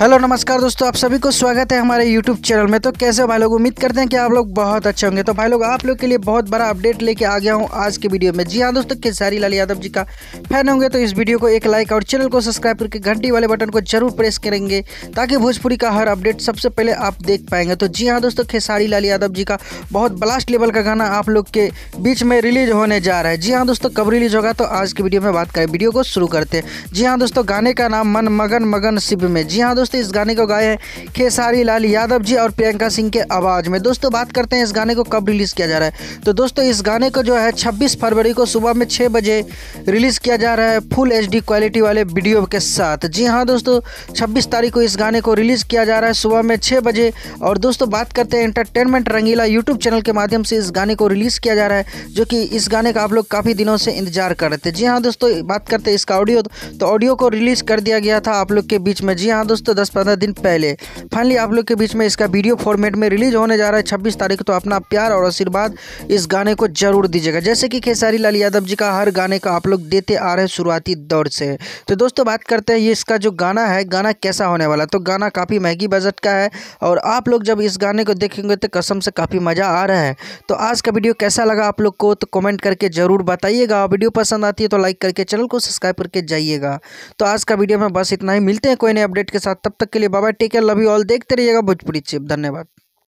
hello नमस्कार दोस्तों आप सभी को स्वागत है हमारे यूट्यूब चैनल में तो कैसे हो भाई लोग उम्मीद करते हैं कि आप लोग बहुत अच्छे होंगे तो भाई लोग आप लोग के लिए बहुत बड़ा अपडेट लेके आ गया हूं आज के वीडियो में जी हाँ दोस्तों खेसारी लाल यादव जी का फैन होंगे तो इस वीडियो को एक लाइक और चैनल को सब्सक्राइब करके घंटी वाले बटन को जरूर प्रेस करेंगे ताकि भोजपुरी का हर अपडेट सबसे पहले आप देख पाएंगे तो जी हाँ दोस्तों खेसारी लाल यादव जी का बहुत ब्लास्ट लेवल का गाना आप लोग के बीच में रिलीज होने जा रहा है जी हाँ दोस्तों कब रिलीज होगा तो आज की वीडियो में बात करें वीडियो को शुरू करते हैं जी हाँ दोस्तों गाने का नाम मन मगन मगन शिव में जी हाँ दोस्तों इस गाने को गाए हैं खेसारी लाल यादव जी और प्रियंका सिंह के आवाज़ में दोस्तों बात करते हैं इस गाने को कब रिलीज़ किया जा रहा है तो दोस्तों इस गाने को जो है छब्बीस फरवरी को सुबह में छः बजे रिलीज़ किया जा रहा है फुल एच क्वालिटी वाले वीडियो के साथ जी हाँ दोस्तों छब्बीस तारीख को इस गाने को रिलीज़ किया जा रहा है सुबह में छः बजे और दोस्तों बात करते हैं एंटरटेनमेंट रंगीला यूट्यूब चैनल के माध्यम से इस गाने को रिलीज़ किया जा रहा है जो कि इस गाने का आप लोग काफ़ी दिनों से इंतजार कर रहे थे जी हाँ दोस्तों बात करते हैं इसका ऑडियो तो ऑडियो को रिलीज़ कर दिया गया था आप लोग के बीच में जी हाँ दोस्तों दस पंद्रह दिन पहले फाइनली आप लोग के बीच में इसका वीडियो फॉर्मेट में रिलीज होने जा रहा है छब्बीस तारीख तो अपना प्यार और आशीर्वाद इस गाने को जरूर दीजिएगा जैसे कि खेसारी लाल यादव जी का हर गाने का आप लोग देते आ रहे हैं शुरुआती दौर से तो दोस्तों बात करते हैं ये इसका जो गाना है गाना कैसा होने वाला तो गाना काफ़ी महंगी बजट का है और आप लोग जब इस गाने को देखेंगे तो कसम से काफ़ी मज़ा आ रहा है तो आज का वीडियो कैसा लगा आप लोग को तो कमेंट करके ज़रूर बताइएगा वीडियो पसंद आती है तो लाइक करके चैनल को सब्सक्राइब करके जाइएगा तो आज का वीडियो में बस इतना ही मिलते हैं कोई नए अपडेट के साथ तब तक के लिए बाबा take care love you all देखते रहिएगा भोजपुरी चिप धन्यवाद